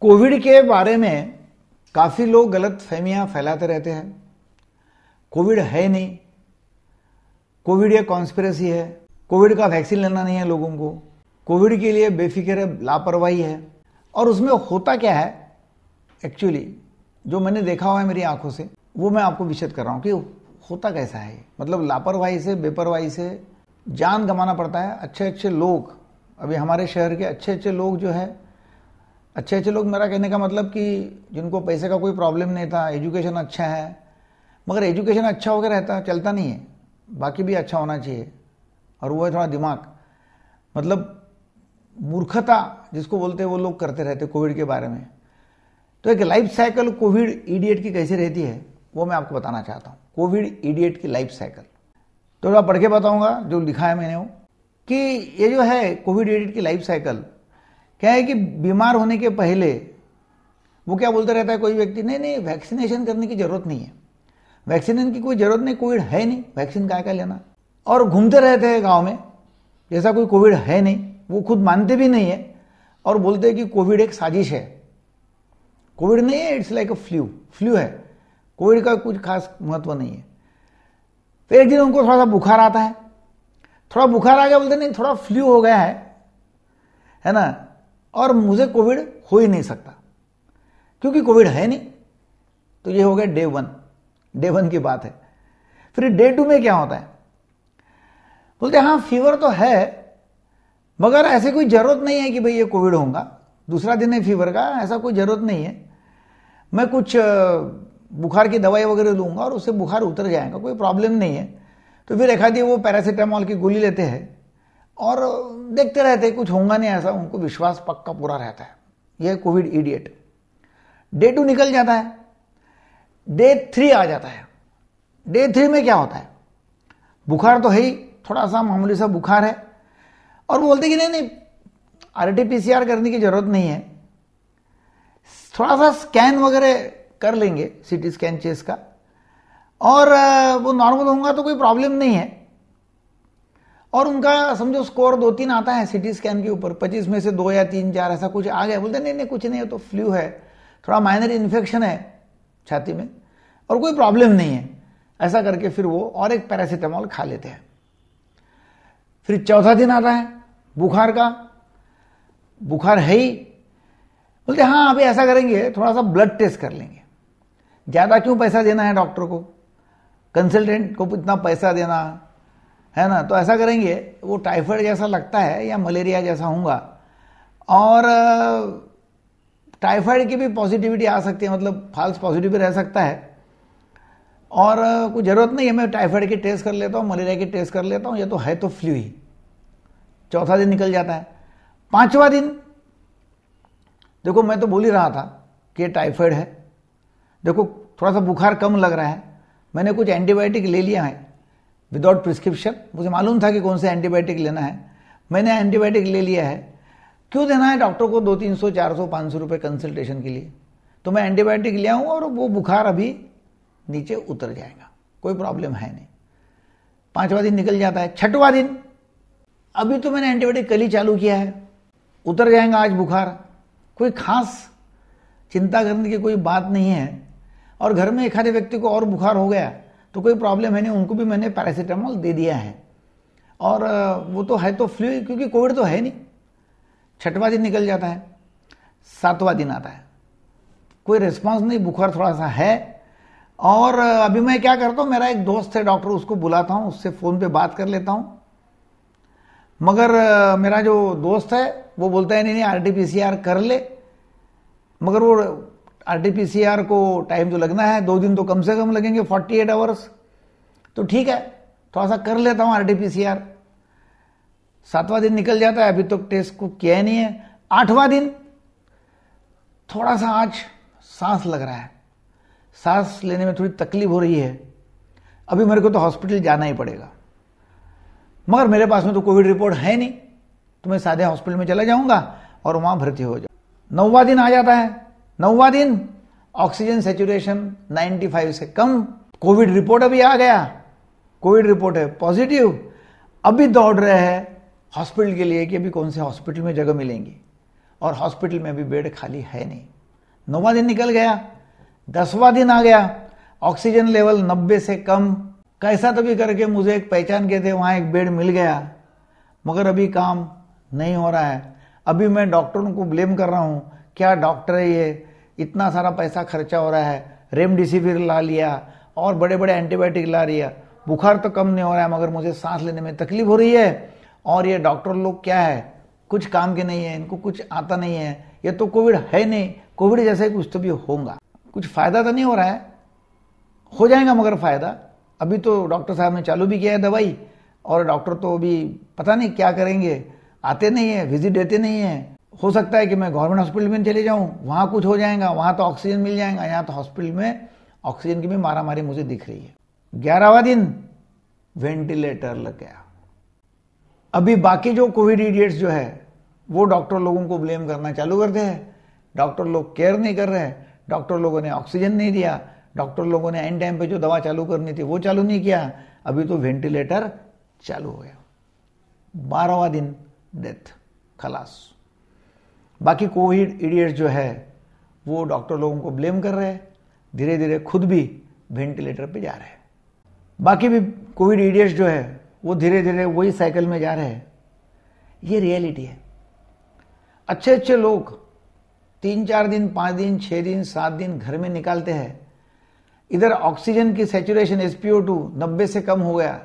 Covid के बारे में काफ़ी लोग गलत फहमियाँ फैलाते रहते हैं कोविड है नहीं कोविड या कॉन्स्परेसी है कोविड का वैक्सीन लेना नहीं है लोगों को कोविड के लिए बेफिक्र लापरवाही है और उसमें होता क्या है एक्चुअली जो मैंने देखा हुआ है मेरी आंखों से वो मैं आपको विशद कर रहा हूँ कि होता कैसा है मतलब लापरवाही से बेपरवाही से जान गंवाना पड़ता है अच्छे अच्छे लोग अभी हमारे शहर के अच्छे अच्छे लोग जो है अच्छे अच्छे लोग मेरा कहने का मतलब कि जिनको पैसे का कोई प्रॉब्लम नहीं था एजुकेशन अच्छा है मगर एजुकेशन अच्छा होकर रहता चलता नहीं है बाकी भी अच्छा होना चाहिए और वो है थोड़ा दिमाग मतलब मूर्खता जिसको बोलते हैं वो लोग करते रहते कोविड के बारे में तो एक लाइफ साइकिल कोविड ईडियट की कैसे रहती है वो मैं आपको बताना चाहता हूँ कोविड ईडियट की लाइफ साइकिल तो थोड़ा पढ़ के बताऊँगा जो लिखा है मैंने वो कि ये जो है कोविड इडियट की लाइफ साइकिल क्या है कि बीमार होने के पहले वो क्या बोलता रहता है कोई व्यक्ति नहीं नहीं वैक्सीनेशन करने की जरूरत नहीं है वैक्सीनेशन की कोई जरूरत नहीं कोविड है नहीं वैक्सीन का क्या लेना और घूमते रहते हैं गाँव में जैसा कोई कोविड है नहीं वो खुद मानते भी नहीं है और बोलते हैं कि कोविड एक साजिश है कोविड नहीं है it's like a flu flu है कोविड का कुछ खास महत्व नहीं है तो एक दिन उनको थोड़ा सा बुखार आता है थोड़ा बुखार आ गया बोलते नहीं थोड़ा फ्लू हो गया है है ना और मुझे कोविड हो ही नहीं सकता क्योंकि कोविड है नहीं तो ये हो गया डे वन डे वन की बात है फिर डे टू में क्या होता है बोलते हाँ फीवर तो है मगर ऐसे कोई ज़रूरत नहीं है कि भाई ये कोविड होगा दूसरा दिन है फीवर का ऐसा कोई ज़रूरत नहीं है मैं कुछ बुखार की दवाई वगैरह लूंगा और उससे बुखार उतर जाएगा कोई प्रॉब्लम नहीं है तो फिर एखादी वो पैरासीटामॉल की गोली लेते हैं और देखते रहते कुछ होगा नहीं ऐसा उनको विश्वास पक्का पूरा रहता है यह कोविड इडियट डे टू निकल जाता है डे थ्री आ जाता है डे थ्री में क्या होता है बुखार तो है ही थोड़ा सा मामूली सा बुखार है और बोलते कि नहीं नहीं R T P C R करने की ज़रूरत नहीं है थोड़ा सा स्कैन वगैरह कर लेंगे सी टी स्कैन चेस्ट का और वो नॉर्मल होगा तो कोई प्रॉब्लम नहीं है और उनका समझो स्कोर दो तीन आता है सिटी स्कैन के ऊपर पच्चीस में से दो या तीन चार ऐसा कुछ आ गया बोलते नहीं नहीं कुछ नहीं है तो फ्लू है थोड़ा माइनर इन्फेक्शन है छाती में और कोई प्रॉब्लम नहीं है ऐसा करके फिर वो और एक पैरासीटामॉल खा लेते हैं फिर चौथा दिन आता है बुखार का बुखार है ही बोलते हाँ अभी ऐसा करेंगे थोड़ा सा ब्लड टेस्ट कर लेंगे ज़्यादा क्यों पैसा देना है डॉक्टर को कंसल्टेंट को इतना पैसा देना है ना तो ऐसा करेंगे वो टाइफाइड जैसा लगता है या मलेरिया जैसा होगा और टाइफाइड की भी पॉजिटिविटी आ सकती है मतलब फाल्स पॉजिटिव भी रह सकता है और कोई ज़रूरत नहीं है मैं टाइफाइड की टेस्ट कर लेता हूँ मलेरिया की टेस्ट कर लेता हूँ या तो है तो फ्लू ही चौथा दिन निकल जाता है पांचवा दिन देखो मैं तो बोल ही रहा था कि टाइफाइड है देखो थोड़ा सा बुखार कम लग रहा है मैंने कुछ एंटीबायोटिक ले लिया है विदाउट प्रिस्क्रिप्शन मुझे मालूम था कि कौन सा एंटीबायोटिक लेना है मैंने एंटीबायोटिक ले लिया है क्यों देना है डॉक्टर को दो तीन सौ चार सौ पाँच सौ रुपये कंसल्टेशन के लिए तो मैं एंटीबायोटिक लिया हूँ और वो बुखार अभी नीचे उतर जाएगा कोई प्रॉब्लम है नहीं पाँचवा दिन निकल जाता है छठवा दिन अभी तो मैंने एंटीबायोटिक कल ही चालू किया है उतर जाएगा आज बुखार कोई खास चिंता करने की कोई बात नहीं है और घर में एक आधे व्यक्ति को और बुखार हो गया तो कोई प्रॉब्लम है नहीं उनको भी मैंने पैरासीटामॉल दे दिया है और वो तो है तो फ्लू क्योंकि कोविड तो है नहीं छठवा दिन निकल जाता है सातवा दिन आता है कोई रिस्पॉन्स नहीं बुखार थोड़ा सा है और अभी मैं क्या करता हूँ मेरा एक दोस्त है डॉक्टर उसको बुलाता हूँ उससे फ़ोन पे बात कर लेता हूँ मगर मेरा जो दोस्त है वो बोलता है नहीं नहीं आर कर ले मगर वो आरटीपीसीआर को टाइम तो लगना है दो दिन तो कम से कम लगेंगे 48 एट आवर्स तो ठीक है थोड़ा सा कर लेता हूँ आरटीपीसीआर सातवां दिन निकल जाता है अभी तो टेस्ट को किया ही नहीं है आठवां दिन थोड़ा सा आज सांस लग रहा है सांस लेने में थोड़ी तकलीफ हो रही है अभी मेरे को तो हॉस्पिटल जाना ही पड़ेगा मगर मेरे पास में तो कोविड रिपोर्ट है नहीं तो मैं सादे हॉस्पिटल में चला जाऊंगा और वहां भर्ती हो जाऊँ नौवा दिन आ जाता है नौवा दिन ऑक्सीजन सेचुरेशन 95 से कम कोविड रिपोर्ट अभी आ गया कोविड रिपोर्ट है पॉजिटिव अभी दौड़ रहे हैं हॉस्पिटल के लिए कि अभी कौन से हॉस्पिटल में जगह मिलेंगी और हॉस्पिटल में अभी बेड खाली है नहीं नौवा दिन निकल गया दसवा दिन आ गया ऑक्सीजन लेवल नब्बे से कम कैसा तभी तो करके मुझे एक पहचान के थे वहाँ एक बेड मिल गया मगर अभी काम नहीं हो रहा है अभी मैं डॉक्टरों को ब्लेम कर रहा हूँ क्या डॉक्टर है ये इतना सारा पैसा खर्चा हो रहा है रेमडेसिविर ला लिया और बड़े बड़े एंटीबायोटिक ला लिया बुखार तो कम नहीं हो रहा है मगर मुझे सांस लेने में तकलीफ हो रही है और ये डॉक्टर लोग क्या है कुछ काम के नहीं है इनको कुछ आता नहीं है ये तो कोविड है नहीं कोविड जैसा कुछ तो भी होगा कुछ फ़ायदा तो नहीं हो रहा है हो जाएगा मगर फ़ायदा अभी तो डॉक्टर साहब ने चालू भी किया है दवाई और डॉक्टर तो अभी पता नहीं क्या करेंगे आते नहीं है विजिट देते नहीं है हो सकता है कि मैं गवर्नमेंट हॉस्पिटल में चले जाऊं वहां कुछ हो जाएगा वहां तो ऑक्सीजन मिल जाएगा यहां तो हॉस्पिटल में ऑक्सीजन की भी मारा मारी मुझे दिख रही है ग्यारहवा दिन वेंटिलेटर लग गया अभी बाकी जो कोविड इडियट्स जो है वो डॉक्टर लोगों को ब्लेम करना चालू कर दे डॉक्टर लोग केयर नहीं कर रहे डॉक्टर लोगों ने ऑक्सीजन नहीं दिया डॉक्टर लोगों ने एन टाइम पे जो दवा चालू करनी थी वो चालू नहीं किया अभी तो वेंटिलेटर चालू हो गया बारहवा दिन डेथ खलास बाकी कोविड इडियट्स जो है वो डॉक्टर लोगों को ब्लेम कर रहे हैं धीरे धीरे खुद भी वेंटिलेटर पे जा रहे हैं बाकी भी कोविड इडियट्स जो है वो धीरे धीरे वही साइकिल में जा रहे हैं ये रियलिटी है अच्छे अच्छे लोग तीन चार दिन पाँच दिन छः दिन सात दिन घर में निकालते हैं इधर ऑक्सीजन की saturation S P O two नब्बे से कम हो गया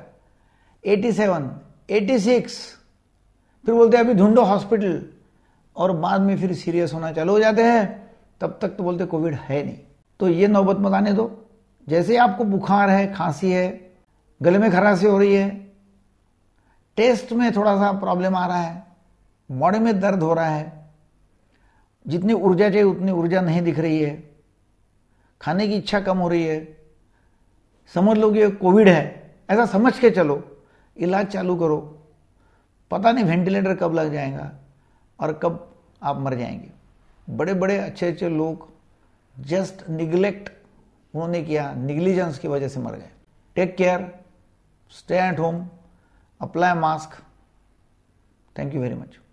एटी सेवन एटी सिक्स फिर बोलते हैं अभी ढूंढो हॉस्पिटल और बाद में फिर सीरियस होना चालू हो जाते हैं तब तक तो बोलते कोविड है नहीं तो ये नौबत मत आने दो जैसे आपको बुखार है खांसी है गले में खरासी हो रही है टेस्ट में थोड़ा सा प्रॉब्लम आ रहा है मोड़े में दर्द हो रहा है जितनी ऊर्जा चाहिए उतनी ऊर्जा नहीं दिख रही है खाने की इच्छा कम हो रही है समझ लो कि कोविड है ऐसा समझ के चलो इलाज चालू करो पता नहीं वेंटिलेटर कब लग जाएगा और कब आप मर जाएंगे बड़े बड़े अच्छे अच्छे लोग जस्ट निग्लेक्ट उन्होंने किया निग्लिजेंस की वजह से मर गए take care stay at home apply mask thank you very much